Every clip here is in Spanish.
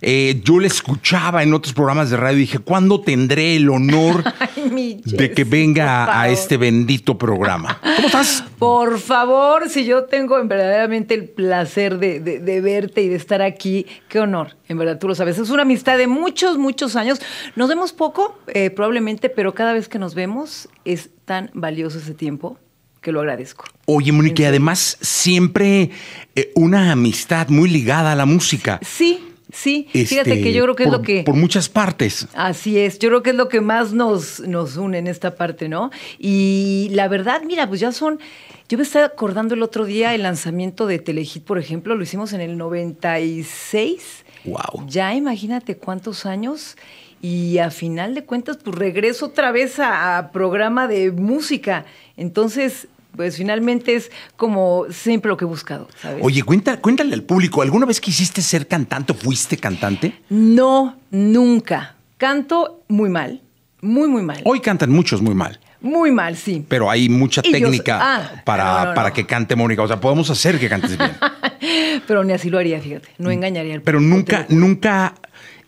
Eh, yo la escuchaba en otros programas de radio y dije, ¿cuándo tendré el honor de que venga a este bendito programa? ¿Cómo estás? Por favor, si yo tengo verdaderamente el placer de, verte y de estar aquí, qué honor, en verdad, tú lo sabes. Es una amistad de muchos, muchos años. Nos vemos poco, eh, probablemente, pero cada vez que nos vemos es tan valioso ese tiempo que lo agradezco. Oye, Mónica, además siempre eh, una amistad muy ligada a la música. Sí Sí, fíjate que este, yo creo que es lo que... Por muchas partes. Así es, yo creo que es lo que más nos, nos une en esta parte, ¿no? Y la verdad, mira, pues ya son... Yo me estaba acordando el otro día el lanzamiento de Telehit, por ejemplo, lo hicimos en el 96. Wow. Ya imagínate cuántos años. Y a final de cuentas, pues regreso otra vez a programa de música. Entonces, pues finalmente es como siempre lo que he buscado, ¿sabes? Oye, cuéntale al público, ¿alguna vez quisiste ser cantante o fuiste cantante? No, nunca. Canto muy mal, muy, muy mal. Hoy cantan muchos muy mal. Muy mal, sí. Pero hay mucha técnica ah, para, para que cante Mónica. O sea, podemos hacer que cantes bien. Pero ni así lo haría, fíjate. No mm, engañaría al Pero nunca, nunca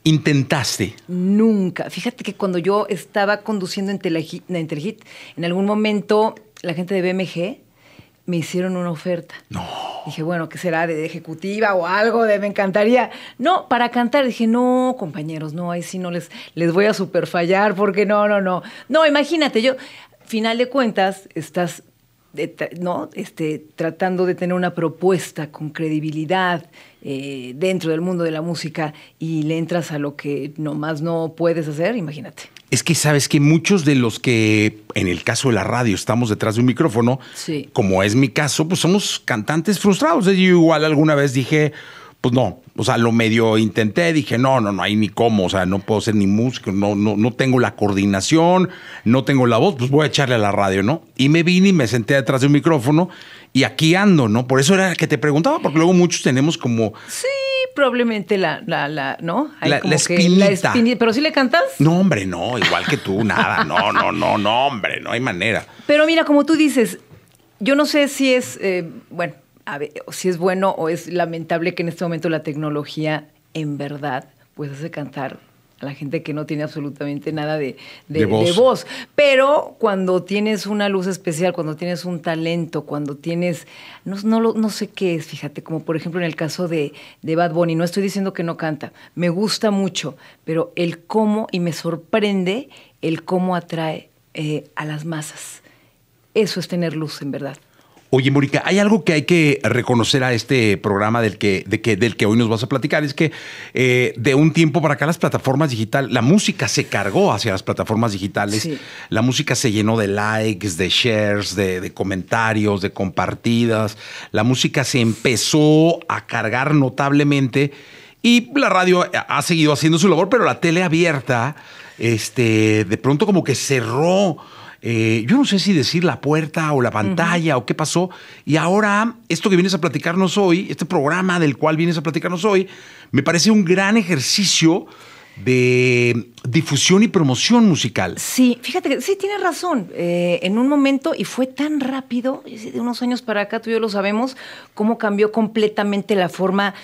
intentaste. Nunca. Fíjate que cuando yo estaba conduciendo en Telehit, en, en algún momento la gente de BMG me hicieron una oferta. No. Dije, bueno, ¿qué será? ¿De ejecutiva o algo? De, me encantaría. No, para cantar. Dije, no, compañeros, no, ahí sí no les, les voy a superfallar porque no, no, no. No, imagínate, yo, final de cuentas, estás ¿no? este, tratando de tener una propuesta con credibilidad eh, dentro del mundo de la música y le entras a lo que nomás no puedes hacer, imagínate. Es que sabes que muchos de los que, en el caso de la radio, estamos detrás de un micrófono, como es mi caso, pues somos cantantes frustrados. Yo igual alguna vez dije, pues no, o sea, lo medio intenté, dije, no, no, no hay ni cómo, o sea, no puedo ser ni músico, no, no, no tengo la coordinación, no tengo la voz, pues voy a echarle a la radio, ¿no? Y me vine y me senté detrás de un micrófono y aquí ando, ¿no? Por eso era que te preguntaba, porque luego muchos tenemos como... Sí, probablemente la, la, la ¿no? Hay la, como espinita. Pero si le cantas. No, hombre, no, igual que tú, nada, no, no, no, no, hombre, no hay manera. Pero mira, como tú dices, yo no sé si es, eh, bueno, a ver, si es bueno o es lamentable que en este momento la tecnología en verdad pues hace cantar a la gente que no tiene absolutamente nada de, voz. Pero cuando tienes una luz especial, cuando tienes un talento, cuando tienes, no, no, sé qué es, fíjate, como por ejemplo en el caso de, de Bad Bunny, no estoy diciendo que no canta, me gusta mucho, pero el cómo, y me sorprende el cómo atrae eh, a las masas. Eso es tener luz, en verdad. Oye, Mónica, hay algo que hay que reconocer a este programa del que, del que hoy nos vas a platicar, es que eh, de un tiempo para acá las plataformas digitales, la música se cargó hacia las plataformas digitales, la música se llenó de likes, de shares, de, comentarios, de compartidas, la música se empezó a cargar notablemente y la radio ha seguido haciendo su labor, pero la tele abierta, este, de pronto como que cerró eh, yo no sé si decir la puerta o la pantalla o qué pasó. Y ahora, esto que vienes a platicarnos hoy, este programa del cual vienes a platicarnos hoy, me parece un gran ejercicio de difusión y promoción musical. Sí, fíjate que sí, tienes razón. Eh, en un momento, y fue tan rápido, de unos años para acá, tú y yo lo sabemos, cómo cambió completamente la forma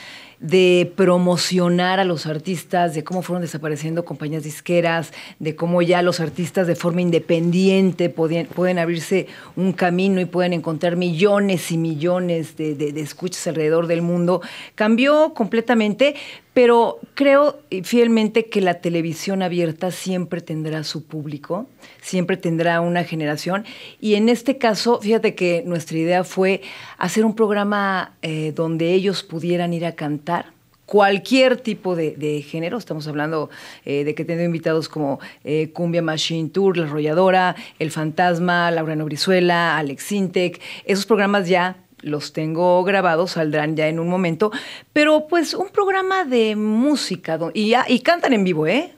de promocionar a los artistas, de cómo fueron desapareciendo compañías disqueras, de cómo ya los artistas de forma independiente pueden abrirse un camino y pueden encontrar millones y millones de, de escuchas alrededor del mundo, cambió completamente, pero creo fielmente que la televisión abierta siempre tendrá su público, siempre tendrá una generación. Y en este caso, fíjate que nuestra idea fue hacer un programa eh, donde ellos pudieran ir a cantar cualquier tipo de, género. Estamos hablando eh, de que tengo invitados como eh, Cumbia Machine Tour, La Rolladora, El Fantasma, Laura Nobrizuela, Alex Sintec, esos programas ya los tengo grabados, saldrán ya en un momento, pero pues un programa de música y, y cantan en vivo, ¿eh?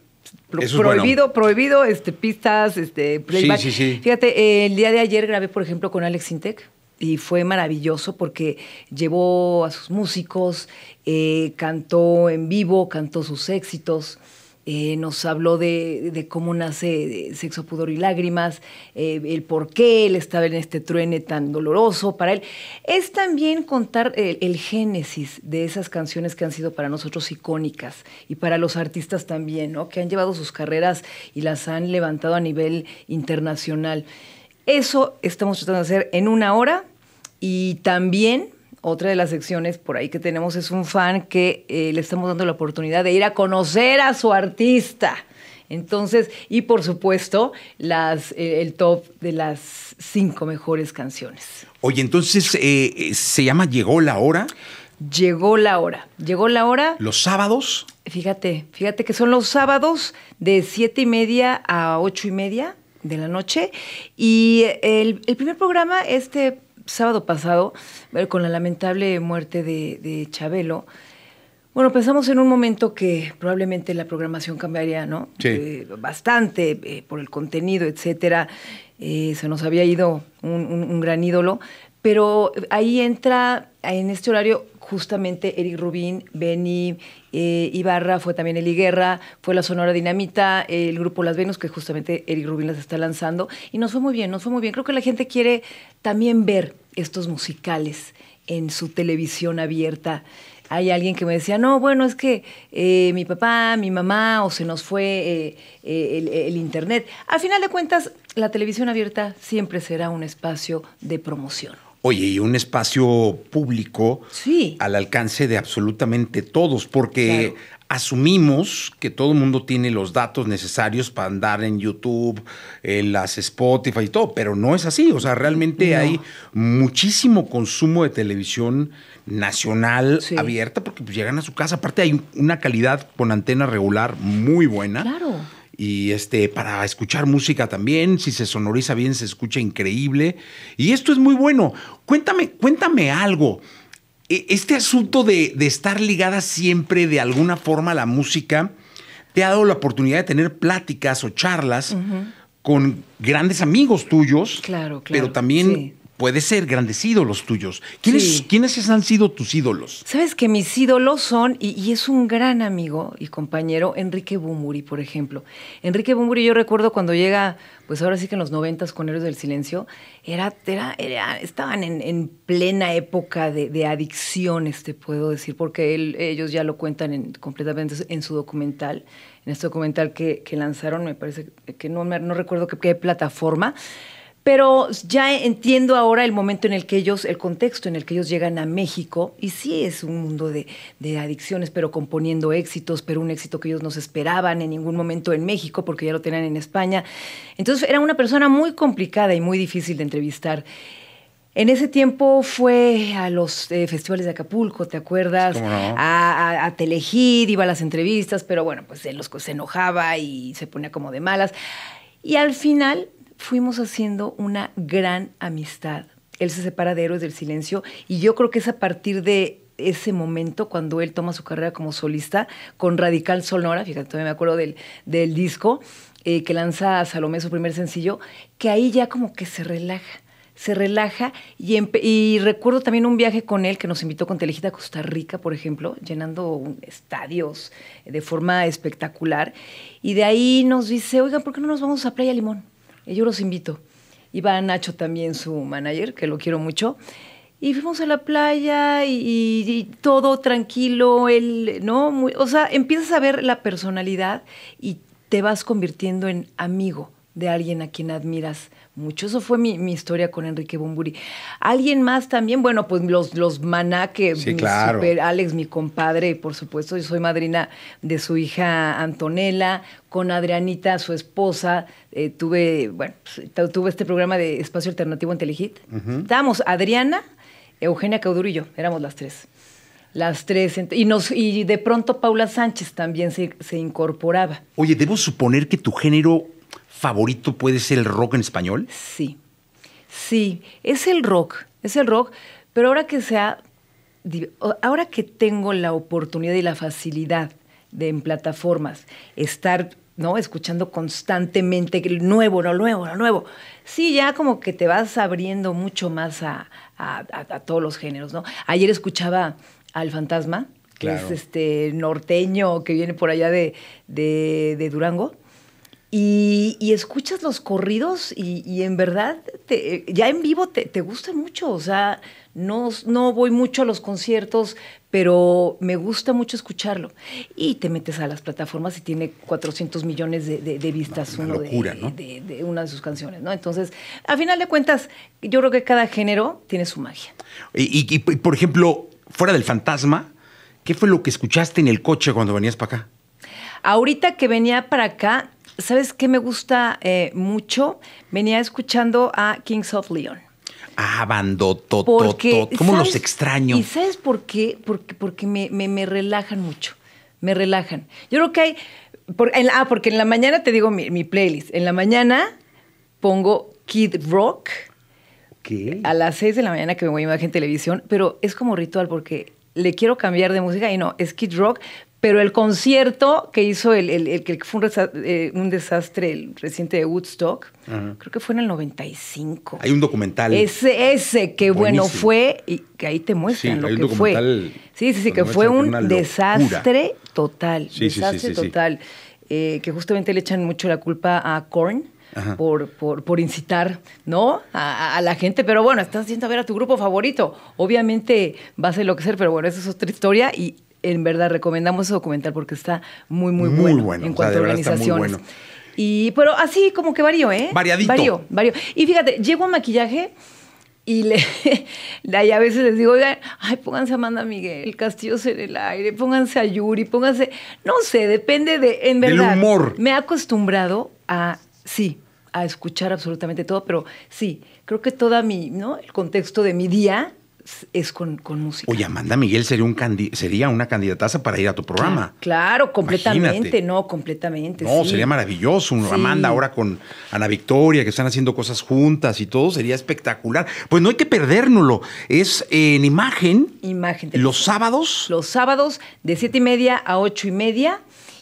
prohibido, prohibido, este, pistas, este, playback. Fíjate, eh, el día de ayer grabé, por ejemplo, con Alex Intec y fue maravilloso porque llevó a sus músicos, eh, cantó en vivo, cantó sus éxitos. Eh, nos habló de, cómo nace Sexo, Pudor y Lágrimas, eh, el por qué él estaba en este truene tan doloroso para él. Es también contar el, el, génesis de esas canciones que han sido para nosotros icónicas y para los artistas también, ¿no? que han llevado sus carreras y las han levantado a nivel internacional. Eso estamos tratando de hacer en una hora y también otra de las secciones por ahí que tenemos es un fan que eh, le estamos dando la oportunidad de ir a conocer a su artista. Entonces, y por supuesto, eh, el top de las cinco mejores canciones. Oye, entonces, eh, ¿se llama Llegó la hora? Llegó la hora. Llegó la hora. ¿Los sábados? Fíjate, fíjate que son los sábados de siete y media a ocho y media de la noche. Y el, el primer programa, este sábado pasado, eh, con la lamentable muerte de, Chabelo, bueno, pensamos en un momento que probablemente la programación cambiaría, ¿no? Eh, bastante eh, por el contenido, etcétera. se nos había ido un, gran ídolo, pero ahí entra en este horario justamente Eric Rubín, Benny Ibarra, fue también Eli Guerra, fue la Sonora Dinamita, el grupo Las Venus, que justamente Eric Rubín las está lanzando, y nos fue muy bien, nos fue muy bien. Creo que la gente quiere también ver estos musicales en su televisión abierta. Hay alguien que me decía, no, bueno, es que eh, mi papá, mi mamá, o se nos fue eh, eh, el, Internet. Al final de cuentas, la televisión abierta siempre será un espacio de promoción. Oye, y un espacio público sí. al alcance de absolutamente todos, porque asumimos que todo el mundo tiene los datos necesarios para andar en YouTube, en las Spotify y todo, pero no es así. O sea, realmente hay muchísimo consumo de televisión nacional abierta porque pues, llegan a su casa. Aparte hay una calidad con antena regular muy buena. Claro. Y este, para escuchar música también, si se sonoriza bien, se escucha increíble. Y esto es muy bueno. Cuéntame, cuéntame algo. E, este asunto de, estar ligada siempre de alguna forma a la música te ha dado la oportunidad de tener pláticas o charlas con grandes amigos tuyos, claro, pero también Puede ser grandes ídolos tuyos. ¿Quiénes, han sido tus ídolos? Sabes que mis ídolos son, y, es un gran amigo y compañero, Enrique Bumuri, por ejemplo. Enrique Bumuri, yo recuerdo cuando llega, pues ahora sí que en los noventas con Héroes del Silencio, era, estaban en, plena época de, adicción, adicciones, te puedo decir, porque ellos ya lo cuentan completamente en su documental en este documental que, lanzaron, me parece que no, no recuerdo qué plataforma, pero ya entiendo ahora el momento en el que ellos, el contexto en el que ellos llegan a México, y sí es un mundo de, adicciones, pero componiendo éxitos, pero un éxito que ellos no se esperaban en ningún momento en México, porque ya lo tenían en España. Entonces era una persona muy complicada y muy difícil de entrevistar. En ese tiempo fue a los eh, festivales de Acapulco, ¿te acuerdas? a, a, iba a las entrevistas, pero bueno, pues se enojaba y se ponía como de malas. Y al final fuimos haciendo una gran amistad. Él se separa de Héroes del Silencio y yo creo que es a partir de ese momento cuando él toma su carrera como solista con Radical Sonora, fíjate, todavía me acuerdo del, del disco eh, que lanza a Salomé su primer sencillo, que ahí ya como que se relaja se relaja y, recuerdo también un viaje con él que nos invitó con Telejita a Costa Rica, por ejemplo, llenando estadios de forma espectacular. Y de ahí nos dice, oigan, ¿por qué no nos vamos a Playa Limón? Eh, yo los invito. Y va Nacho también, su manager, que lo quiero mucho. Y fuimos a la playa y, todo tranquilo, él, ¿no? o sea, empiezas a ver la personalidad y te vas convirtiendo en amigo de alguien a quien admiras mucho. Eso fue mi, historia con Enrique Bumburi. ¿Alguien más también? Bueno, pues los, los maná que sí, claro. Alex, mi compadre, por supuesto, yo soy madrina de su hija Antonella, con Adrianita, su esposa, eh, tuve, bueno, pues, tuve este programa de Espacio Alternativo en Telehit. Estábamos Adriana, Eugenia Cauduro y yo, éramos las tres. Las tres. Y, nos, y de pronto Paula Sánchez también se, se incorporaba. Oye, debo suponer que tu género favorito puede ser el rock en español? Sí, sí, es el rock, es el rock, pero ahora que sea, ahora que tengo la oportunidad y la facilidad de en plataformas estar ¿no? Escuchando constantemente el nuevo, lo nuevo, lo nuevo. Sí, ya como que te vas abriendo mucho más a, todos los géneros, ¿no? Ayer escuchaba al Fantasma, que es este norteño que viene por allá de, de Durango. Y, escuchas los corridos y, en verdad eh, ya en vivo te, gusta mucho. O sea, no, no voy mucho a los conciertos, pero me gusta mucho escucharlo. Y te metes a las plataformas y tiene 400 millones de, vistas una, uno de, una de sus canciones, ¿no? Entonces, a final de cuentas, yo creo que cada género tiene su magia. y, por ejemplo, fuera del fantasma, ¿qué fue lo que escuchaste en el coche cuando venías para acá? Ahorita que venía para acá, ¿sabes qué me gusta eh, mucho? Venía escuchando a Kings of Leon. Ah, bandoto, ¿Cómo los extraño? ¿Y sabes por qué? Porque, porque me, me, relajan mucho. Me relajan. Yo creo que hay. ah, porque en la mañana te digo mi, mi, playlist. En la mañana pongo Kid Rock. ¿Qué? A las 6 de la mañana que me voy a Imagen Televisión, pero es como ritual porque le quiero cambiar de música y no, es Kid Rock, pero el concierto que hizo, el, que fue eh, un, desastre el reciente de Woodstock, creo que fue en el 95. Hay un documental. Ese, ese que bueno fue, y que ahí te muestran lo que fue. Sí, sí, sí, que fue un desastre total. Sí, desastre total. Eh, que justamente le echan mucho la culpa a Korn. Por, por, por, incitar ¿no? A, la gente, pero bueno, estás haciendo a ver a tu grupo favorito. Obviamente vas a enloquecer, pero bueno, esa es otra historia y en verdad recomendamos ese documental porque está muy, muy, muy bueno, en cuanto a organizaciones. Y, pero así como que varió, ¿eh? Variadito. Varió, varió. Y fíjate, llego a maquillaje y le, a veces les digo, oigan, ay, pónganse a Amanda Miguel, Castillo en el aire, pónganse a Yuri, pónganse, no sé, depende de, en verdad. humor. Me he acostumbrado a, sí, a escuchar absolutamente todo, pero sí, creo que toda mi, ¿no? El contexto de mi día es con, con música. Oye, Amanda Miguel sería, un sería una candidataza para ir a tu programa. Claro, completamente, no, completamente. No, sería maravilloso. Amanda ahora con Ana Victoria, que están haciendo cosas juntas y todo, sería espectacular. Pues no hay que perdérnoslo. Es en imagen. Imagen. Los sábados. Los sábados de siete y media a ocho y media.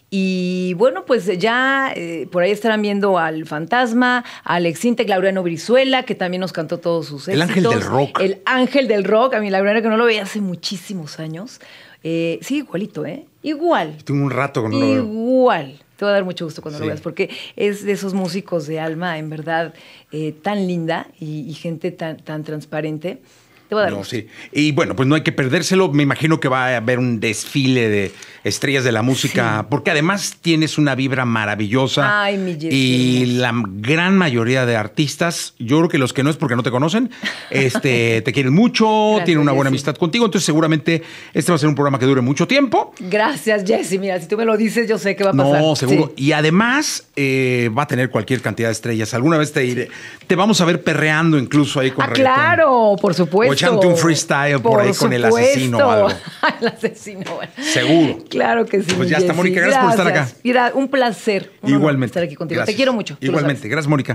Y bueno, pues ya eh, por ahí estarán viendo al Fantasma, al exinte Laureano Brizuela, que también nos cantó todos sus éxitos. El ángel del rock. El ángel del rock. A mí Laureano, que no lo veía hace muchísimos años. Eh, sí, igualito, ¿eh? Igual. Tuve un rato con Igual. Te va a dar mucho gusto cuando lo veas, porque es de esos músicos de alma, en verdad, eh, tan linda y, gente tan transparente no, sí. Y bueno, pues no hay que perdérselo. Me imagino que va a haber un desfile de estrellas de la música, porque además tienes una vibra maravillosa. Ay, mi Y la gran mayoría de artistas, yo creo que los que no es porque no te conocen, este, te quieren mucho, tienen una buena amistad contigo. Entonces, seguramente este va a ser un programa que dure mucho tiempo. Gracias, Jesse. Mira, si tú me lo dices, yo sé que va a pasar. No, seguro. Y además, eh, va a tener cualquier cantidad de estrellas. Alguna vez te iré. Te vamos a ver perreando incluso ahí con ah, Claro, por supuesto echándote un freestyle por, ahí con el asesino o algo. el asesino. Seguro. Claro que sí. Pues ya está, Mónica. Gracias, por estar acá. Mira, un placer. Igualmente. Estar aquí contigo. Te quiero mucho. Igualmente. Gracias, Mónica.